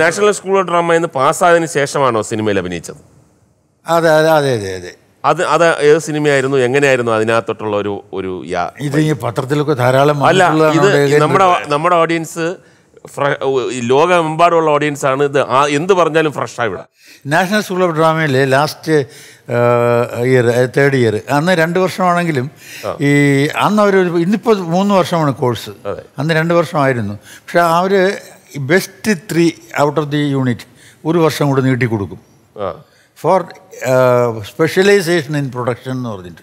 national school of drama എന്ന് പാസ്സായതിനു ശേഷമാണോ സിനിമയിൽ അഭിനയിച്ചത് അതെ അതെ അതെ അതെ അതെ അത് അത് ഏത് സിനിമയായിരുന്നു എങ്ങനെയായിരുന്നു അതിനകത്തോട്ടുള്ള ഒരു ഒരു ഇത് ഈ പത്രത്തിലൊക്കെ ധാരാളം അല്ല ഇത് നമ്മുടെ നമ്മുടെ ഓഡിയൻസ് ലോകമെമ്പാടുമുള്ള ഓഡിയൻസ് ആണ് ഇത് എന്ത് പറഞ്ഞാലും ഫ്രഷായി വിടാം നാഷണൽ സ്കൂൾ ഓഫ് ഡ്രാമയിൽ ലാസ്റ്റ് ഇയർ തേർഡ് ഇയർ അന്ന് രണ്ട് വർഷമാണെങ്കിലും ഈ അന്ന് അവർ ഇന്നിപ്പോൾ മൂന്ന് വർഷമാണ് കോഴ്സ് അന്ന് രണ്ട് വർഷമായിരുന്നു പക്ഷെ അവർ best three out of the unit ഒരു വർഷം കൂടെ നീട്ടി കൊടുക്കും ഫോർ സ്പെഷ്യലൈസേഷൻ ഇൻ പ്രൊഡക്ഷൻ എന്ന് പറഞ്ഞിട്ട്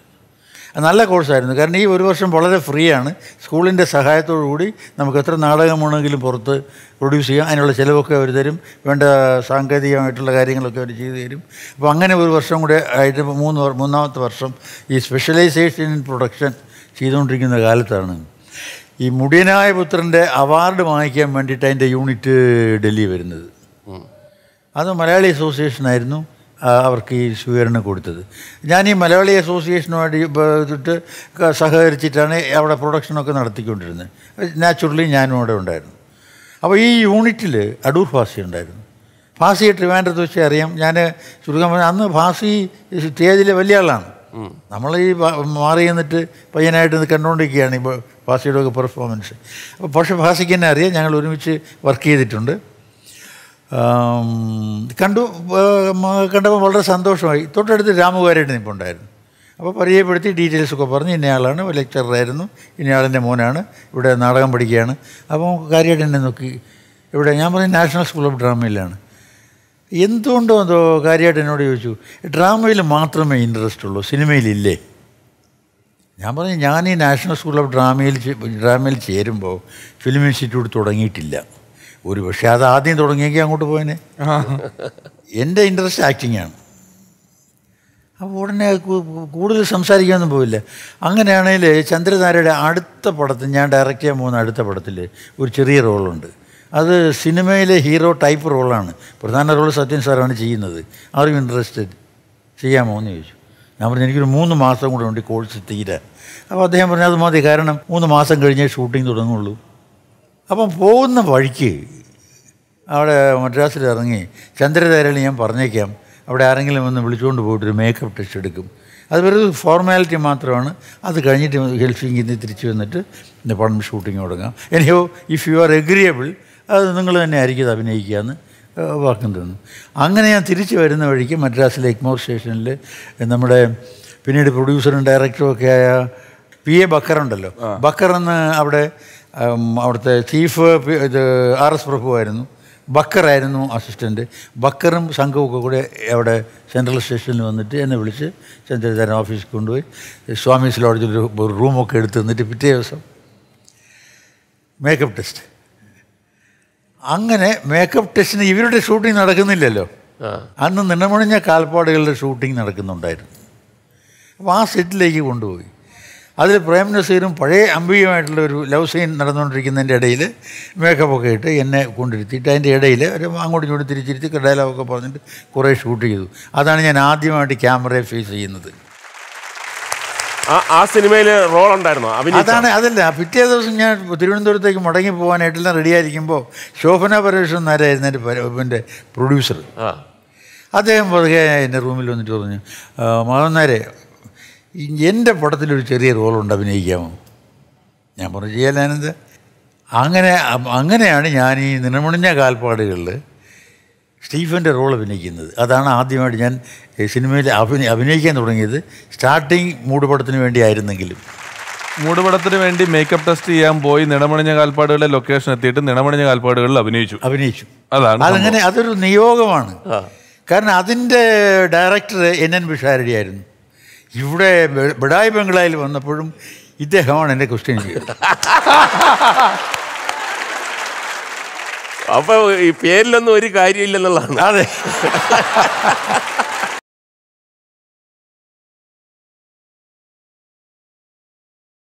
നല്ല കോഴ്സായിരുന്നു കാരണം ഈ ഒരു വർഷം വളരെ ഫ്രീ ആണ് സ്കൂളിൻ്റെ സഹായത്തോടു കൂടി നമുക്ക് എത്ര നാടകമാണെങ്കിലും പുറത്ത് പ്രൊഡ്യൂസ് ചെയ്യാം അതിനുള്ള ചിലവൊക്കെ അവർ തരും വേണ്ട സാങ്കേതികമായിട്ടുള്ള കാര്യങ്ങളൊക്കെ അവർ ചെയ്തു തരും അപ്പോൾ അങ്ങനെ ഒരു വർഷം കൂടെ ആയിട്ട് മൂന്ന് മൂന്നാമത്തെ വർഷം ഈ സ്പെഷ്യലൈസേഷൻ ഇൻ പ്രൊഡക്ഷൻ ചെയ്തുകൊണ്ടിരിക്കുന്ന കാലത്താണ് ഈ മുടിയനായ പുത്രൻ്റെ അവാർഡ് വാങ്ങിക്കാൻ വേണ്ടിയിട്ട് അതിൻ്റെ യൂണിറ്റ് ഡൽഹി വരുന്നത് അത് മലയാളി അസോസിയേഷനായിരുന്നു അവർക്ക് ഈ സ്വീകരണം കൊടുത്തത് ഞാൻ ഈ മലയാളി അസോസിയേഷനുമായിട്ട് സഹകരിച്ചിട്ടാണ് അവിടെ പ്രൊഡക്ഷനൊക്കെ നടത്തിക്കൊണ്ടിരുന്നത് നാച്ചുറലി ഞാനും അവിടെ ഉണ്ടായിരുന്നു അപ്പോൾ ഈ യൂണിറ്റിൽ അടൂർ ഫാസി ഉണ്ടായിരുന്നു ഫാസി ട്രിവാൻഡ്രത്ത് വെച്ച് അറിയാം ഞാൻ ചുരുക്കം പറഞ്ഞാൽ അന്ന് ഫാസി സ്റ്റേജിലെ വലിയ ആളാണ് നമ്മൾ ഈ മാറി എന്നിട്ട് പയ്യനായിട്ട് കണ്ടുകൊണ്ടിരിക്കുകയാണ് ഇപ്പോൾ ഭാഷയുടെ ഒക്കെ പെർഫോമൻസ് അപ്പോൾ പക്ഷെ ഭാഷയ്ക്ക് തന്നെ അറിയാം ഞങ്ങൾ ഒരുമിച്ച് വർക്ക് ചെയ്തിട്ടുണ്ട് കണ്ടു കണ്ടപ്പോൾ വളരെ സന്തോഷമായി തൊട്ടടുത്ത് രാമകുമാരായിട്ട് നിൽപ്പുണ്ടായിരുന്നു അപ്പോൾ പരിചയപ്പെടുത്തി ഡീറ്റെയിൽസൊക്കെ പറഞ്ഞ് ഇന്നയാളാണ് ലെക്ചറായിരുന്നു ഇന്നയാളിൻ്റെ മോനാണ് ഇവിടെ നാടകം പഠിക്കുകയാണ് അപ്പോൾ കാര്യമായിട്ട് എന്നെ നോക്കി ഇവിടെ ഞാൻ പറഞ്ഞ നാഷണൽ സ്കൂൾ ഓഫ് ഡ്രാമയിലാണ് എന്തുകൊണ്ടോ എന്തോ കാര്യമായിട്ട് എന്നോട് ചോദിച്ചു ഡ്രാമയിൽ മാത്രമേ ഇൻട്രസ്റ്റ് ഉള്ളൂ സിനിമയിലില്ലേ ഞാൻ പറഞ്ഞു ഞാൻ ഈ നാഷണൽ സ്കൂൾ ഓഫ് ഡ്രാമയിൽ ഡ്രാമയിൽ ചേരുമ്പോൾ ഫിലിം ഇൻസ്റ്റിറ്റ്യൂട്ട് തുടങ്ങിയിട്ടില്ല ഒരു പക്ഷേ അത് ആദ്യം തുടങ്ങിയെങ്കിൽ അങ്ങോട്ട് പോയനെ എൻ്റെ ഇൻട്രസ്റ്റ് ആക്ടിങ്ങാണ് അപ്പോൾ ഉടനെ കൂടുതൽ സംസാരിക്കാനൊന്നും പോയില്ല അങ്ങനെയാണെങ്കിൽ ചന്ദ്രധാരയുടെ അടുത്ത പടത്തിൽ ഞാൻ ഡയറക്റ്റ് ചെയ്യാൻ പോകുന്ന അടുത്ത പടത്തിൽ ഒരു ചെറിയ റോളുണ്ട് അത് സിനിമയിലെ ഹീറോ ടൈപ്പ് റോളാണ് പ്രധാന റോൾ സത്യൻ സാറാണ് ചെയ്യുന്നത് ആരും ഇൻട്രസ്റ്റഡ് ചെയ്യാമോ എന്ന് ചോദിച്ചു ഞാൻ പറഞ്ഞു എനിക്കൊരു മൂന്ന് മാസം കൂടെ ഉണ്ട് കോഴ്സ് തീരെ അപ്പോൾ അദ്ദേഹം പറഞ്ഞു അത് മതി കാരണം മൂന്ന് മാസം കഴിഞ്ഞേ ഷൂട്ടിംഗ് തുടങ്ങുള്ളൂ അപ്പം പോകുന്ന വഴിക്ക് അവിടെ മദ്രാസിൽ ഇറങ്ങി ചന്ദ്രധാരണി ഞാൻ പറഞ്ഞേക്കാം അവിടെ ആരെങ്കിലും വന്ന് വിളിച്ചുകൊണ്ട് പോയിട്ടൊരു മേക്കപ്പ് ടെസ്റ്റ് എടുക്കും അത് വെറുതെ ഫോർമാലിറ്റി മാത്രമാണ് അത് കഴിഞ്ഞിട്ട് ഹെൽസിംഗിൽ നിന്ന് തിരിച്ചു വന്നിട്ട് പണം ഷൂട്ടിംഗ് തുടങ്ങാം എനിയോ ഇഫ് യു ആർ എഗ്രിയബിൾ അത് നിങ്ങൾ തന്നെ ആയിരിക്കും അത് അഭിനയിക്കുക എന്ന് വാക്കം തന്നു അങ്ങനെ ഞാൻ തിരിച്ചു വരുന്ന വഴിക്ക് മദ്രാസിലെ എക്മോർ സ്റ്റേഷനിൽ നമ്മുടെ പിന്നീട് പ്രൊഡ്യൂസറും ഡയറക്ടറും ഒക്കെ ആയ പി എ ബക്കറുണ്ടല്ലോ ബക്കർ എന്ന് അവിടെ അവിടുത്തെ ചീഫ് ഇത് ആർ എസ് പ്രഭു ആയിരുന്നു ബക്കറായിരുന്നു അസിസ്റ്റൻറ്റ് ബക്കറും സംഘവും ഒക്കെ കൂടെ അവിടെ സെൻട്രൽ സ്റ്റേഷനിൽ വന്നിട്ട് എന്നെ വിളിച്ച് ചന്ദ്രചാരൻ ഓഫീസിൽ കൊണ്ടുപോയി സ്വാമീസ് ലോഡ്ജിൽ ഒരു റൂമൊക്കെ എടുത്ത് തന്നിട്ട് പിറ്റേ ദിവസം മേക്കപ്പ് ടെസ്റ്റ് അങ്ങനെ മേക്കപ്പ് ടെസ്റ്റിന് ഇവരുടെ ഷൂട്ടിംഗ് നടക്കുന്നില്ലല്ലോ അന്ന് നിണമണിഞ്ഞ കാൽപ്പാടുകളുടെ ഷൂട്ടിംഗ് നടക്കുന്നുണ്ടായിരുന്നു അപ്പോൾ ആ സെറ്റിലേക്ക് കൊണ്ടുപോയി അതിൽ പ്രേം നസീറും പഴയ അമ്പിയുമായിട്ടുള്ള ഒരു ലവ് സീൻ നടന്നുകൊണ്ടിരിക്കുന്നതിൻ്റെ ഇടയിൽ മേക്കപ്പൊക്കെ ഇട്ട് എന്നെ കൊണ്ടിരുത്തിയിട്ട് അതിൻ്റെ ഇടയിൽ ഒരു അങ്ങോട്ടും ഇങ്ങോട്ടും തിരിച്ചിരുത്തി ഡയലോഗൊക്കെ പറഞ്ഞിട്ട് കുറേ ഷൂട്ട് ചെയ്തു അതാണ് ഞാൻ ആദ്യമായിട്ട് ക്യാമറയെ ഫേസ് ചെയ്യുന്നത് ആ സിനിമയിൽ റോൾ ഉണ്ടായിരുന്നു അതാണ് അതല്ല പിറ്റേ ദിവസം ഞാൻ തിരുവനന്തപുരത്തേക്ക് മുടങ്ങി പോകാനായിട്ടെല്ലാം റെഡി ആയിരിക്കുമ്പോൾ ശോഭന പരമേശ്വരൻ നാരായിരുന്നു എൻ്റെ പ്രൊഡ്യൂസർ അദ്ദേഹം പുറകെ എൻ്റെ റൂമിൽ വന്നിട്ട് പറഞ്ഞു മാധവന്നാരെ എൻ്റെ പടത്തിലൊരു ചെറിയ റോളുണ്ട് അഭിനയിക്കാമോ ഞാൻ പറഞ്ഞു ചെയ്യാൻ അങ്ങനെ അങ്ങനെയാണ് ഞാൻ ഈ നിണമുണിഞ്ഞ കാൽപ്പാടുകളിൽ സ്റ്റീഫൻ്റെ റോൾ അഭിനയിക്കുന്നത് അതാണ് ആദ്യമായിട്ട് ഞാൻ സിനിമയിൽ അഭിനയ അഭിനയിക്കാൻ തുടങ്ങിയത് സ്റ്റാർട്ടിങ് മൂടുപടത്തിന് വേണ്ടിയായിരുന്നെങ്കിലും മൂടുപടത്തിന് വേണ്ടി മേക്കപ്പ് ടെസ്റ്റ് ചെയ്യാൻ പോയി നിണമണിഞ്ഞ കാൽപ്പാടുകളെ ലൊക്കേഷൻ എത്തിയിട്ട് നിണമണിഞ്ഞ കാൽപ്പാടുകളിൽ അഭിനയിച്ചു അഭിനയിച്ചു അതാണ് അതങ്ങനെ അതൊരു നിയോഗമാണ് കാരണം അതിൻ്റെ ഡയറക്ടർ എൻ എൻ ആയിരുന്നു ഇവിടെ ബിഡായി ബംഗ്ലായിൽ വന്നപ്പോഴും ഇദ്ദേഹമാണ് എൻ്റെ ക്വസ്റ്റ്യൻ ചെയ്യുന്നത് അപ്പൊ ഈ പേരിലൊന്നും ഒരു കാര്യമില്ലെന്നുള്ളതാണ് അതെ